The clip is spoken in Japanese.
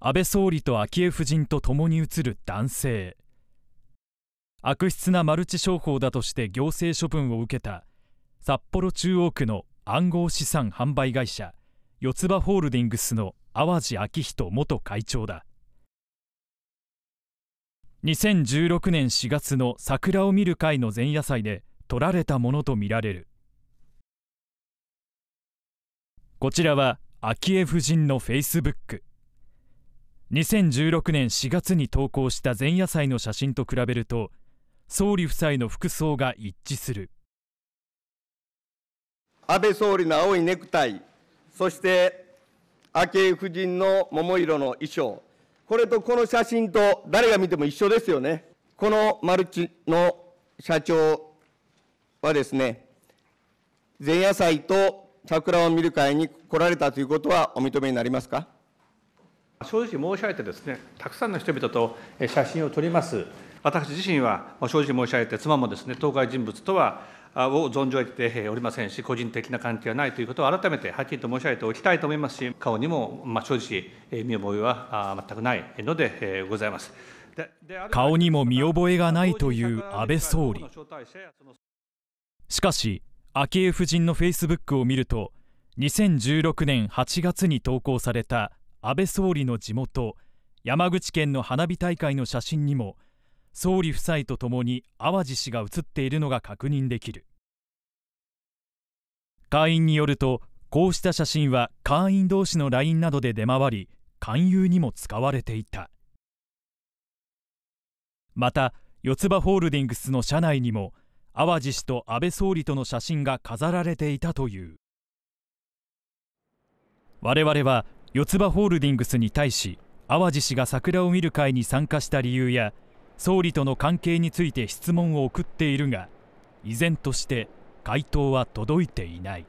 安倍総理と昭恵夫人と共に写る男性悪質なマルチ商法だとして行政処分を受けた札幌中央区の暗号資産販売会社四つ葉ホールディングスの淡路昭人元会長だ2016年4月の桜を見る会の前夜祭で取られたものとみられるこちらは昭恵夫人のフェイスブック2016年4月に投稿した前夜祭の写真と比べると総理夫妻の服装が一致する安倍総理の青いネクタイそして昭恵夫人の桃色の衣装これとこの写真と誰が見ても一緒ですよねこのマルチの社長はですね前夜祭と桜を見る会に来られたということはお認めになりますか正直申し上げてですね、たくさんの人々と写真を撮ります。私自身は正直申し上げて、妻もですね、当該人物とはを存じ上げておりませんし、個人的な関係はないということを改めてはっきりと申し上げておきたいと思いますし、顔にも、ま正直、見覚えは全くないのでございます。顔にも見覚えがないという安倍総理。しかし、昭恵夫人のフェイスブックを見ると、2016年8月に投稿された安倍総理の地元山口県の花火大会の写真にも総理夫妻とともに淡路氏が写っているのが確認できる会員によるとこうした写真は会員同士の LINE などで出回り勧誘にも使われていたまた四つ葉ホールディングスの社内にも淡路氏と安倍総理との写真が飾られていたという我々は四つ葉ホールディングスに対し淡路氏が桜を見る会に参加した理由や総理との関係について質問を送っているが依然として回答は届いていない。